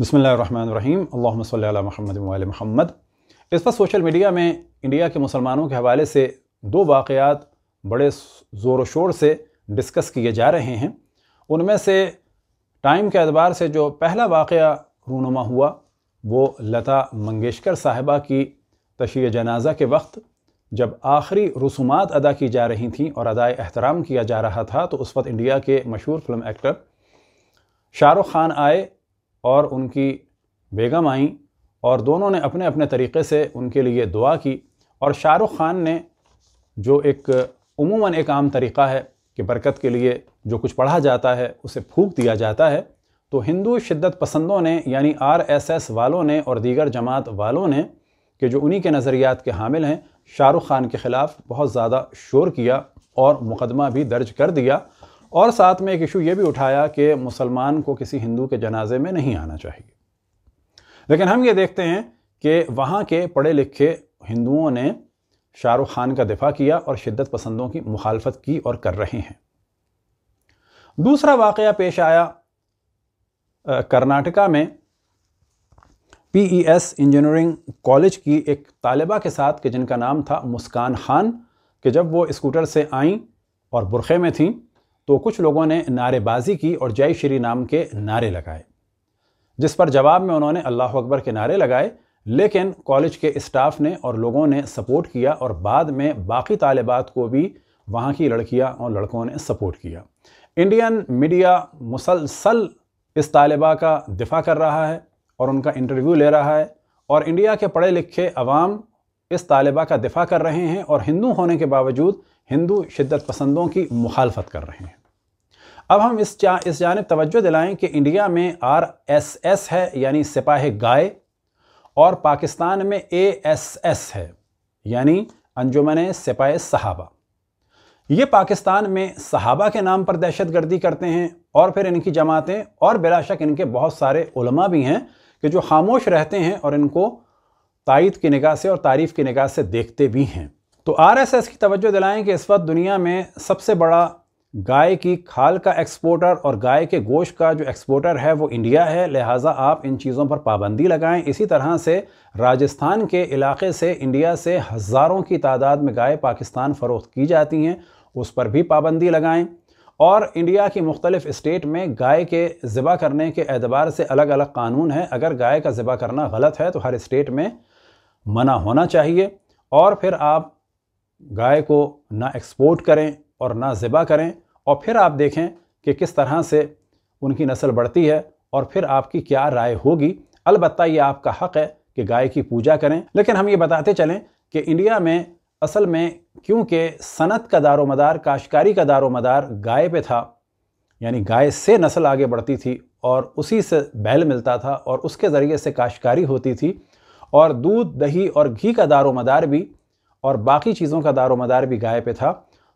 बसमीम अल्लाम महमद महमद इस पर सोशल मीडिया में इंडिया के मुसलमानों के हवाले से दो वाक़ात बड़े ज़ोर शोर से डिस्कस किए जा रहे हैं उनमें से टाइम के अतबार से जो पहला वाक़ रूनुमा हुआ वो लता मंगेशकर साहिबा की तशी जनाजा के वक्त जब आखिरी रसूमा अदा की जा रही थी और अदाए एहतराम किया जा रहा था तो उस वक्त इंडिया के मशहूर फिल्म एक्टर शाहरुख खान आए और उनकी बेगम आईं और दोनों ने अपने अपने तरीके से उनके लिए दुआ की और शाहरुख ख़ान ने जो एक उमूमन एक आम तरीक़ा है कि बरकत के लिए जो कुछ पढ़ा जाता है उसे फूक दिया जाता है तो हिंदू शिद्दत पसंदों ने यानी आरएसएस वालों ने और दीगर जमात वालों ने कि जो उन्हीं के नज़रियात के हामिल हैं शाहरुख ख़ान के ख़िलाफ़ बहुत ज़्यादा शोर किया और मुकदमा भी दर्ज कर दिया और साथ में एक इशू ये भी उठाया कि मुसलमान को किसी हिंदू के जनाजे में नहीं आना चाहिए लेकिन हम ये देखते हैं कि वहाँ के पढ़े लिखे हिंदुओं ने शाहरुख खान का दिफा किया और शिद्दत पसंदों की मुखालफत की और कर रहे हैं दूसरा वाक़ पेश आया कर्नाटका में पीईएस इंजीनियरिंग कॉलेज की एक तालिबा के साथ के जिनका नाम था मुस्कान खान कि जब वो स्कूटर से आईं और बुरखे में थीं तो कुछ लोगों ने नारेबाजी की और जय श्री नाम के नारे लगाए जिस पर जवाब में उन्होंने अल्लाह अकबर के नारे लगाए लेकिन कॉलेज के स्टाफ ने और लोगों ने सपोर्ट किया और बाद में बाकी तालबात को भी वहाँ की लड़कियाँ और लड़कों ने सपोर्ट किया इंडियन मीडिया मुसलसल इस तालबा का दिफा कर रहा है और उनका इंटरव्यू ले रहा है और इंडिया के पढ़े लिखे अवाम इस तालबा का दिफा कर रहे हैं और हिंदू होने के बावजूद हिंदू शिद्दत पसंदों की मुखालफत कर रहे हैं अब हम इस जा, इस जानब तवज्जो दिलाएं कि इंडिया में आर एस एस है यानी सिपाह गाय और पाकिस्तान में ए एस एस है यानी अंजुमन सिपाह सहाबा ये पाकिस्तान में सहाबा के नाम पर दहशत गर्दी करते हैं और फिर इनकी जमातें और बिलाशक इनके बहुत सारे उलमा भी हैं कि जो खामोश रहते हैं और इनको तायद की निगाह से और तारीफ़ की निगाह से देखते भी हैं तो आरएसएस की तवज्जो दिलाएं कि इस वक्त दुनिया में सबसे बड़ा गाय की खाल का एक्सपोर्टर और गाय के गोश्त का जो एक्सपोर्टर है वो इंडिया है लिहाजा आप इन चीज़ों पर पाबंदी लगाएं इसी तरह से राजस्थान के इलाके से इंडिया से हज़ारों की तादाद में गाय पाकिस्तान फ़रोख्त की जाती हैं उस पर भी पाबंदी लगाएं और इंडिया की मुख्तलिफ़ इस्टेट में गाय के ज़िबा करने के एतबार से अलग अलग कानून है अगर गाय का ज़िबा करना गलत है तो हर स्टेट में मना होना चाहिए और फिर आप गाय को ना एक्सपोर्ट करें और ना ज़िबा करें और फिर आप देखें कि किस तरह से उनकी नस्ल बढ़ती है और फिर आपकी क्या राय होगी अलबत् ये आपका हक़ है कि गाय की पूजा करें लेकिन हम ये बताते चलें कि इंडिया में असल में क्योंकि सनत का दार मदार काशकारी का दार मदार गाय पे था यानी गाय से नस्ल आगे बढ़ती थी और उसी से बैल मिलता था और उसके ज़रिए से काशकारी होती थी और दूध दही और घी का दारोमदार मदार भी और बाकी चीज़ों का दारो मदार भी गाय पे था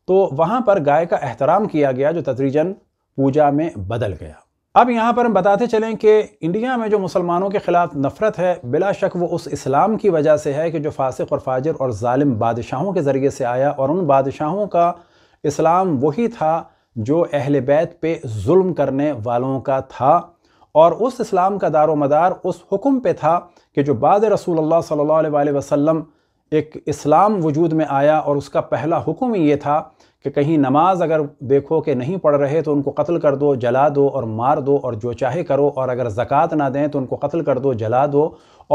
तो वहाँ पर गाय का एहतराम किया गया जो तदरीजन पूजा में बदल गया अब यहाँ पर हम बताते चलें कि इंडिया में जो मुसलमानों के ख़िलाफ़ नफ़रत है बिला शक वो उस इस्लाम की वजह से है कि जो फासिक और फाजर और ालिम बादशाहों के ज़रिए से आया और उन बादशाहों का इस्लाम वही था जो अहल बैत पे जुल्म करने वालों का था और उस इस्लाम का दारो मदार उस हुक्म पे था कि जो बाद रसूल अल्लाह सल्लल्लाहु अलैहि वसल्लम एक इस्लाम वजूद में आया और उसका पहला हुक्म ये था कि कहीं नमाज अगर देखो कि नहीं पढ़ रहे तो उनको कत्ल कर दो जला दो और मार दो और जो चाहे करो और अगर ज़क़़त ना दें तो उनको कत्ल कर दो जला दो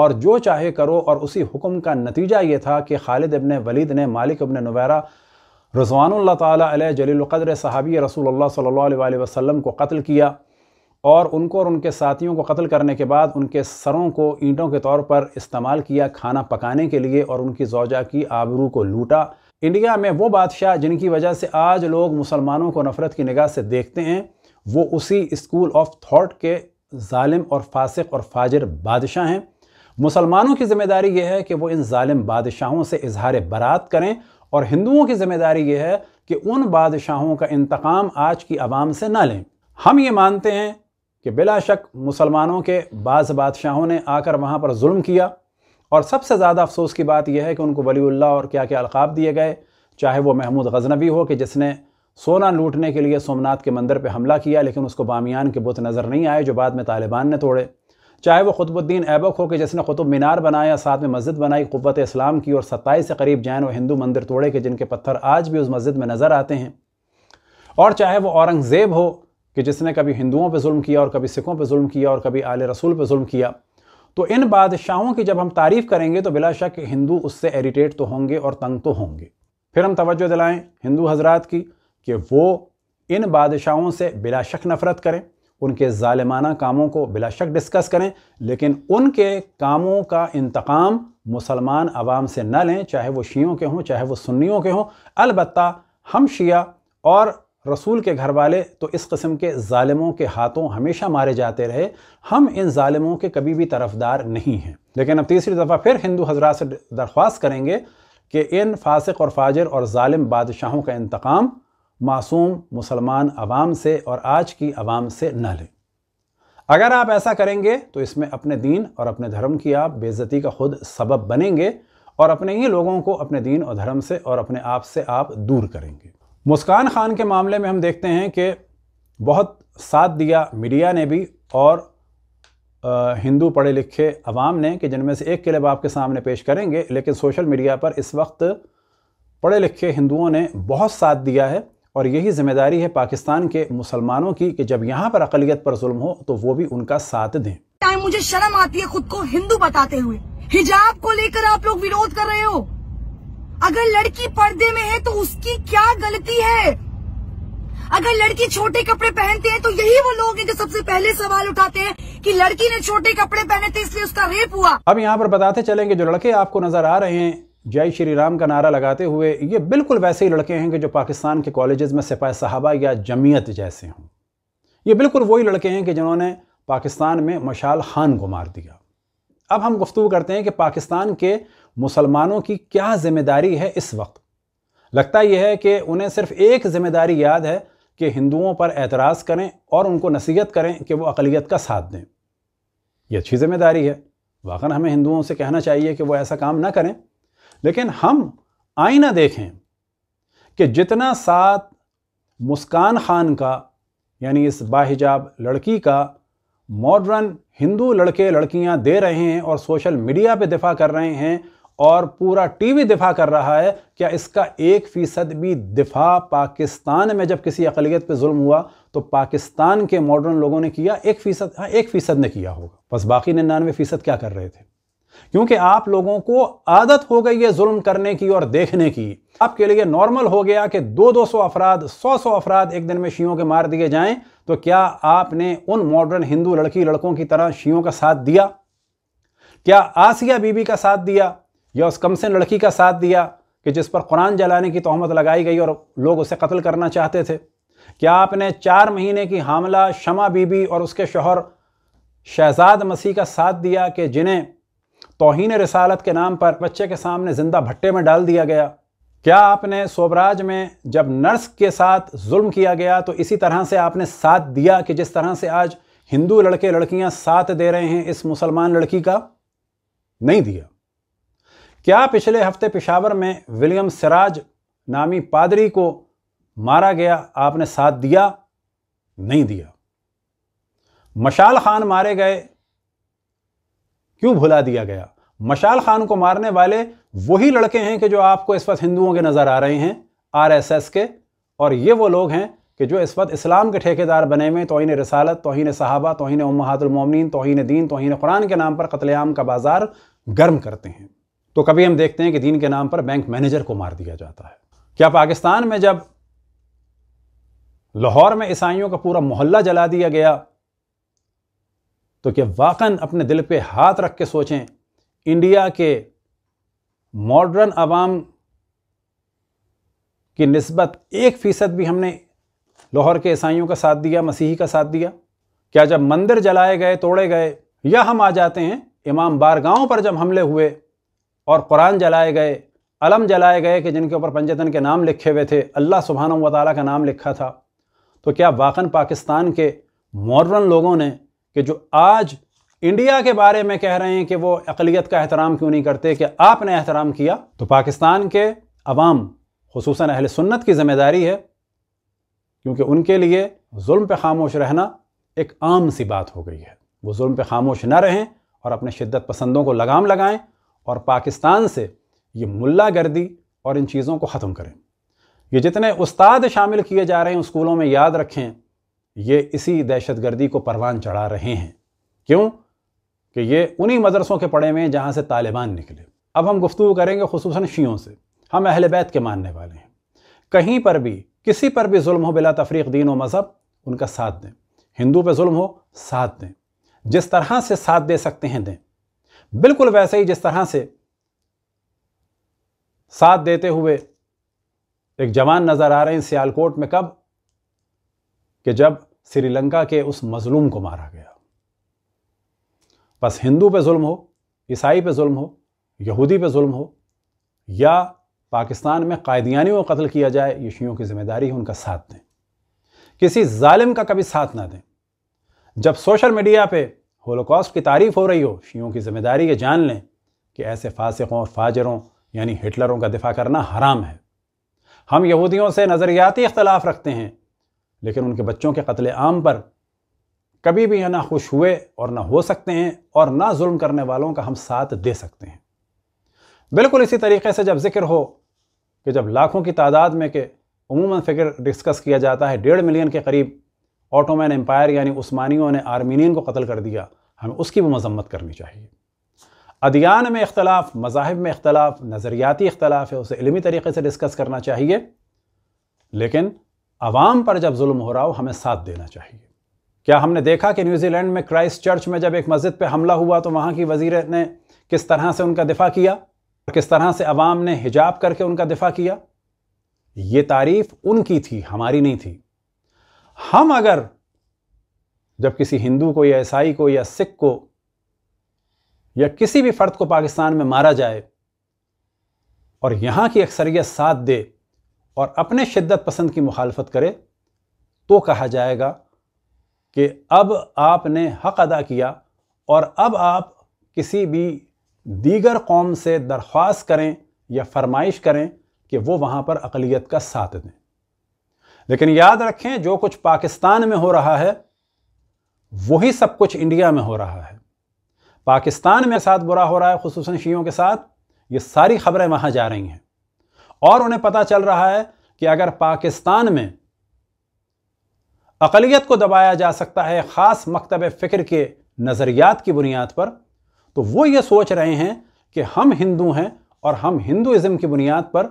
और जो चाहे करो और उसी हुक्म का नतीजा ये था कि खालिद इबन वलीद ने मालिक इबन नवैरा रजवान ताली जलीलक़द्र सहाबी रसूल सल्ला वसम को कत्ल किया और उनको और उनके साथियों को कत्ल करने के बाद उनके सरों को ईंटों के तौर पर इस्तेमाल किया खाना पकाने के लिए और उनकी जौजा की आबरू को लूटा इंडिया में वो बादशाह जिनकी वजह से आज लोग मुसलमानों को नफ़रत की निगाह से देखते हैं वो उसी स्कूल ऑफ थाट के ालिम और फासिक और फाजिर बादशाह हैं मुसलमानों की ज़िम्मेदारी यह है कि वो इन ालिम बादशाहों से इजहार बरात करें और हिंदुओं की ज़िम्मेदारी यह है कि उन बादशाहों का इंतकाम आज की आवाम से ना लें हम ये मानते हैं कि बिलाशक मुसलमानों के बाज़ बादशाहों ने आकर वहाँ पर जुल्म किया और सबसे ज़्यादा अफसोस की बात यह है कि उनको वलील्ला और क्या क्या अलकाब दिए गए चाहे वो महमूद गजनबी हो कि जिसने सोना लूटने के लिए सोमनाथ के मंदिर पर हमला किया लेकिन उसको बामियान के बुत नज़र नहीं आए जो बाद में तालिबान ने तोड़े चाहे वो खुतबुद्दीन ऐबक हो कि जिसने कुतुब मीनार बनाया साथ में मस्जिद बनाई कुत इस्लाम की और सत्ताईस से करीब जैन व हिंदू मंदिर तोड़े कि जिनके पत्थर आज भी उस मस्जिद में नज़र आते हैं और चाहे वो औरंगज़ेब हो कि जिसने कभी हिंदुओं पर म किया और कभी सिखों पर म किया और कभी आल रसूल पर म किया तो इन बादशाहों की जब हम तारीफ़ करेंगे तो बिलाशक हिंदू उससे एरीटेट तो होंगे और तंग तो होंगे फिर हम तवज्जो दिलाएं हिंदू हजरात की कि वो इन बादशाहों से बिलाशक नफ़रत करें उनके ालिमाना कामों को बिलाशक डिस्कस करें लेकिन उनके कामों का इंतकाम मुसलमान आवाम से न लें चाहे वो शीयों के हों चाहे वो सुन्नियों के हों अलबत् हम शिया और रसूल के घर वाले तो इस कस्म के ालमों के हाथों हमेशा मारे जाते रहे हम इन ालमों के कभी भी तरफदार नहीं हैं लेकिन अब तीसरी दफ़ा फिर हिंदू हजरात से दरख्वास्त करेंगे कि इन फासिक और फाजर और ालिम बादशाहों का इंतकाम मासूम मुसलमान आवाम से और आज की आवाम से न लें अगर आप ऐसा करेंगे तो इसमें अपने दीन और अपने धर्म की आप बेज़ती का खुद सबब बनेंगे और अपने ही लोगों को अपने दीन और धर्म से और अपने आप से आप दूर करेंगे मुस्कान खान के मामले में हम देखते हैं कि बहुत साथ दिया मीडिया ने भी और हिंदू पढ़े लिखे अवाम ने कि जिनमें से एक किलब आपके सामने पेश करेंगे लेकिन सोशल मीडिया पर इस वक्त पढ़े लिखे हिंदुओं ने बहुत साथ दिया है और यही जिम्मेदारी है पाकिस्तान के मुसलमानों की कि जब यहाँ पर अकलियत पर जुल्म हो तो वो भी उनका साथ दें टाइम मुझे शर्म आती है खुद को हिंदू बताते हुए हिजाब को लेकर आप लोग विरोध कर रहे हो अगर लड़की पर्दे में है तो उसकी क्या गलती है अगर लड़की छोटे कपड़े पहनते हैं तो यही वो लोग हैं जो सबसे पहले सवाल उठाते हैं कि लड़की ने छोटे कपड़े पहने थे इसलिए उसका रेप हुआ अब यहाँ पर बताते चलेंगे जो लड़के आपको नजर आ रहे हैं जय श्री राम का नारा लगाते हुए ये बिल्कुल वैसे ही लड़के हैं कि जो पाकिस्तान के कॉलेजेस में सिपाही साहबा या जमीयत जैसे हों ये बिल्कुल वही लड़के हैं कि जिन्होंने पाकिस्तान में मशाल खान को मार दिया अब हम गुफ्तु करते हैं कि पाकिस्तान के मुसलमानों की क्या जिम्मेदारी है इस वक्त लगता यह है कि उन्हें सिर्फ एक जिम्मेदारी याद है कि हिंदुओं पर एतराज़ करें और उनको नसीहत करें कि वो अकलीत का साथ दें ये अच्छी जिम्मेदारी है वाकन हमें हिंदुओं से कहना चाहिए कि वह ऐसा काम ना करें लेकिन हम आईना देखें कि जितना साथ मुस्कान खान का यानी इस बाहिजाब लड़की का मॉडर्न हिंदू लड़के लड़कियां दे रहे हैं और सोशल मीडिया पे दिफा कर रहे हैं और पूरा टीवी दिफा कर रहा है क्या इसका एक फ़ीसद भी दिफा पाकिस्तान में जब किसी अकलीत पे जुल्म हुआ तो पाकिस्तान के मॉडर्न लोगों ने किया एक फ़ीसद हाँ एक फ़ीसद ने किया होगा बस बाकी निन्यानवे फ़ीसद क्या कर रहे थे क्योंकि आप लोगों को आदत हो गई है जुल्म करने की और देखने की आपके लिए नॉर्मल हो गया कि दो दो सौ अफराद सौ सौ अफराद एक दिन में शीयों के मार दिए जाएं तो क्या आपने उन मॉडर्न हिंदू लड़की लड़कों की तरह शियों का साथ दिया क्या आसिया बीबी का साथ दिया या उस कम से लड़की का साथ दिया कि जिस पर कुरान जलाने की तहमत लगाई गई और लोग उसे कत्ल करना चाहते थे क्या आपने चार महीने की हामला शमा बीबी और उसके शोहर शहजाद मसीह का साथ दिया कि जिन्हें तोहन रसालत के नाम पर बच्चे के सामने ज़िंदा भट्टे में डाल दिया गया क्या आपने सोबराज में जब नर्स के साथ जुल्म किया गया तो इसी तरह से आपने साथ दिया कि जिस तरह से आज हिंदू लड़के लड़कियां साथ दे रहे हैं इस मुसलमान लड़की का नहीं दिया क्या पिछले हफ्ते पिशावर में विलियम सिराज नामी पादरी को मारा गया आपने साथ दिया नहीं दिया मशाल खान मारे गए क्यों भुला दिया गया मशाल खान को मारने वाले वही लड़के हैं कि जो आपको इस वक्त हिंदुओं के नज़र आ रहे हैं आरएसएस के और ये वो लोग हैं कि जो इस वक्त इस्लाम के ठेकेदार बने हुए तोहन रसालत तोहन सहाबा तोहन उमहातुलमोमिन तोहन दीन तोहन कुरान के नाम पर कतलेआम का बाज़ार गर्म करते हैं तो कभी हम देखते हैं कि दीन के नाम पर बैंक मैनेजर को मार दिया जाता है क्या पाकिस्तान में जब लाहौर में ईसाइयों का पूरा मोहल्ला जला दिया गया तो क्या वाकन अपने दिल पे हाथ रख के सोचें इंडिया के मॉडर्न आवाम की नस्बत एक फ़ीसद भी हमने लाहौर के ईसाइयों का साथ दिया मसीही का साथ दिया क्या जब मंदिर जलाए गए तोड़े गए या हम आ जाते हैं इमाम बारगाहों पर जब हमले हुए और कुरान जलाए गए अलम जलाए गए कि जिनके ऊपर पंजतन के नाम लिखे हुए थे अल्लाह सुबहान व का नाम लिखा था तो क्या वाकन पाकिस्तान के मॉडर्न लोगों ने कि जो आज इंडिया के बारे में कह रहे हैं कि वो अकलीत का एहतराम क्यों नहीं करते कि आपने एहतराम किया तो पाकिस्तान के अवाम खसूस अहल सुन्नत की जिम्मेदारी है क्योंकि उनके लिए जुल्म पे खामोश रहना एक आम सी बात हो गई है वो जुल्म पे खामोश ना रहें और अपने शिद्दत पसंदों को लगाम लगाएं और पाकिस्तान से ये मुल्ला गर्दी और इन चीज़ों को ख़त्म करें ये जितने उस्ताद शामिल किए जा रहे हैं स्कूलों में याद रखें ये इसी दहशत गर्दी को परवान चढ़ा रहे हैं क्यों कि ये उन्हीं मदरसों के पड़े हुए हैं जहाँ से तालिबान निकले अब हम गुफ्तु करेंगे खसूस शीयों से हम अहल बैत के मानने वाले हैं कहीं पर भी किसी पर भी म हो बिला तफरीक दीन व मज़हब उनका साथ दें हिंदू पर म हो साथ दें जिस तरह से साथ दे सकते हैं दें बिल्कुल वैसे ही जिस तरह से साथ देते हुए एक जवान नज़र आ रहे हैं सियालकोट में कब कि जब श्रीलंका के उस मजलूम को मारा गया बस हिंदू पे जुल्म हो ईसाई पे जुल्म हो यहूदी पे जुल्म हो या पाकिस्तान में कायदियानियों को कत्ल किया जाए ये की जिम्मेदारी है उनका साथ दें किसी जालिम का कभी साथ ना दें जब सोशल मीडिया पे होलोकॉस्ट की तारीफ हो रही हो शियों की जिम्मेदारी ये जान लें कि ऐसे फासिकों और फाजरों यानी हिटलरों का दिफा करना हराम है हम यहूदियों से नज़रियाती इख्तलाफ रखते हैं लेकिन उनके बच्चों के कत्ल आम पर कभी भी ना खुश हुए और ना हो सकते हैं और ना जुल्म करने वालों का हम साथ दे सकते हैं बिल्कुल इसी तरीके से जब जिक्र हो कि जब लाखों की तादाद में के अमूमन फिक्र डिस्कस किया जाता है डेढ़ मिलियन के करीब ऑटोमैन एम्पायर यानी उस्मानियों ने आर्मीनियन को कत्ल कर दिया हमें उसकी भी मजम्मत करनी चाहिए अदियान में इख्तलाफ मजाहब में इख्तलाफ नज़रियाती इख्तलाफ है उसे इलमी तरीके से डिस्कस करना चाहिए लेकिन आवाम पर जब जुल्म हो रहा हो हमें साथ देना चाहिए क्या हमने देखा कि न्यूजीलैंड में क्राइस्ट चर्च में जब एक मस्जिद पर हमला हुआ तो वहाँ की वजीर ने किस तरह से उनका दिफा किया और किस तरह से अवाम ने हिजाब करके उनका दिफा किया ये तारीफ उनकी थी हमारी नहीं थी हम अगर जब किसी हिंदू को या ईसाई को या सिख को या किसी भी फर्द को पाकिस्तान में मारा जाए और यहाँ की अक्सरियत साथ दे और अपने शिद्दत पसंद की मुखालफत करे तो कहा जाएगा कि अब आपने हक अदा किया और अब आप किसी भी दीगर कौम से दरख्वास्त करें या फरमाइश करें कि वो वहाँ पर अकलीत का साथ दें लेकिन याद रखें जो कुछ पाकिस्तान में हो रहा है वही सब कुछ इंडिया में हो रहा है पाकिस्तान में साथ बुरा हो रहा है खसूस शीयों के साथ ये सारी खबरें वहाँ जा रही हैं और उन्हें पता चल रहा है कि अगर पाकिस्तान में अकलीत को दबाया जा सकता है ख़ास मकतब फ़िक्र के नज़रियात की बुनियाद पर तो वो ये सोच रहे हैं कि हम हिंदू हैं और हम हिंदुज़म की बुनियाद पर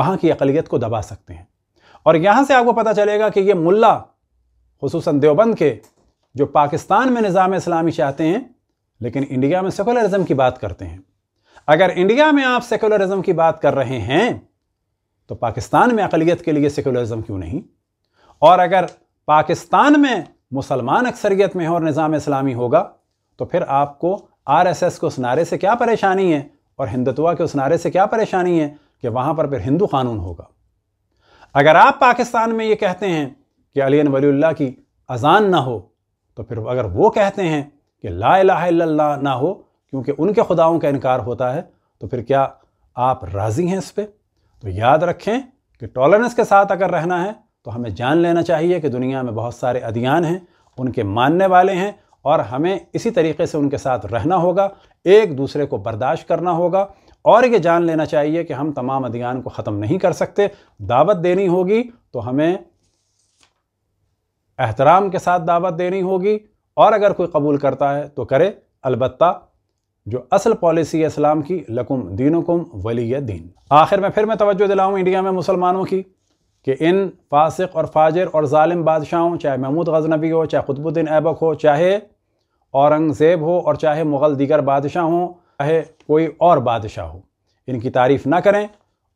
वहाँ की अकलीत को दबा सकते हैं और यहां से आपको पता चलेगा कि ये मुल्ला खसूस देवबंद के जो पाकिस्तान में निज़ाम इस्लामी चाहते हैं लेकिन इंडिया में सेकुलरिज्म की बात करते हैं अगर इंडिया में आप सेकुलरिज्म की बात कर रहे हैं तो पाकिस्तान में अकलीत के लिए सेकुलरिज्म क्यों नहीं और अगर पाकिस्तान में मुसलमान अक्सरियत में हो और निज़ाम इस्लामी होगा तो फिर आपको आरएसएस के उस नारे से क्या परेशानी है और हिंदुत्वा के उस नारे से क्या परेशानी है कि वहाँ पर फिर हिंदू कानून होगा अगर आप पाकिस्तान में ये कहते हैं कि अली वलील्ला की अजान ना हो तो फिर अगर वो कहते हैं कि ला ला ना हो क्योंकि उनके खुदाओं का इनकार होता है तो फिर क्या आप राज़ी हैं इस पर तो याद रखें कि टॉलरेंस के साथ अगर रहना है तो हमें जान लेना चाहिए कि दुनिया में बहुत सारे अधियान हैं उनके मानने वाले हैं और हमें इसी तरीके से उनके साथ रहना होगा एक दूसरे को बर्दाश्त करना होगा और ये जान लेना चाहिए कि हम तमाम अधियान को ख़त्म नहीं कर सकते दावत देनी होगी तो हमें एहतराम के साथ दावत देनी होगी और अगर कोई कबूल करता है तो करे अलबत् जो असल पॉलिसी है इस्लाम की लकुम दीनकुम वली दीन आखिर में फिर मैं तवज्जो दिलाऊँ इंडिया में मुसलमानों की कि इन फासिक और फाजिर और ालिम बादशाहों चाहे महमूद गजनबी हो चाहे खुतबुद्दीन ऐबक हो चाहे औरंगज़ेब हो और चाहे मुग़ल दीगर बादशाह हों चाहे कोई और बादशाह हो इनकी तारीफ़ ना करें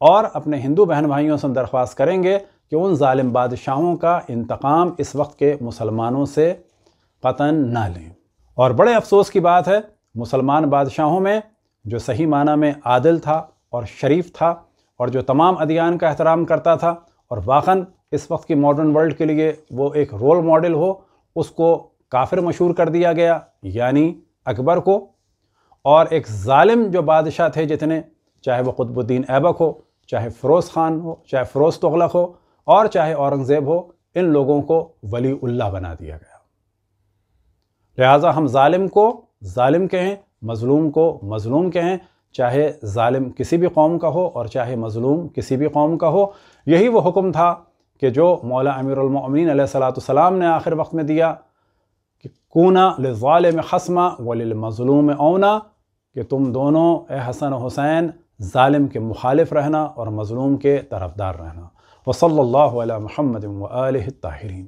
और अपने हिंदू बहन भाइयों से हम दरख्वास्त करेंगे कि उन ालिम बादशाहों का इंतकाम इस वक्त के मुसलमानों से कतन ना लें और बड़े अफसोस की बात है मुसलमान बादशाहों में जो सही माना में आदिल था और शरीफ था और जो तमाम अदियान का एहतराम करता था और वाक़ा इस वक्त की मॉडर्न वर्ल्ड के लिए वो एक रोल मॉडल हो उसको काफिर मशहूर कर दिया गया यानी अकबर को और एक ालिम जो बादशाह थे जितने चाहे वह खुतबुद्दीन ऐबक हो चाहे फ़रोज़ ख़ान हो चाहे फरोज़ तगलक हो और चाहे औरंगज़ेब हो इन लोगों को वली बना दिया गया लिहाजा हम ालिम को ालिम कहें मज़लूम को मज़लूम कहें चाहे ालिम किसी भी कौम का हो और चाहे मज़लूम किसी भी कौम का हो यही वो हुक्म था कि जो मौला अमीरमिन सलाम ने आखिर वक्त में दिया कि कूना लिम खसमा वलिल मज़लूम ओना कि तुम दोनों ए हसन हुसैन ालिम के मुखालिफ रहना और मज़लूम के तरफदार रहना वसल्ला महमद ताहरीन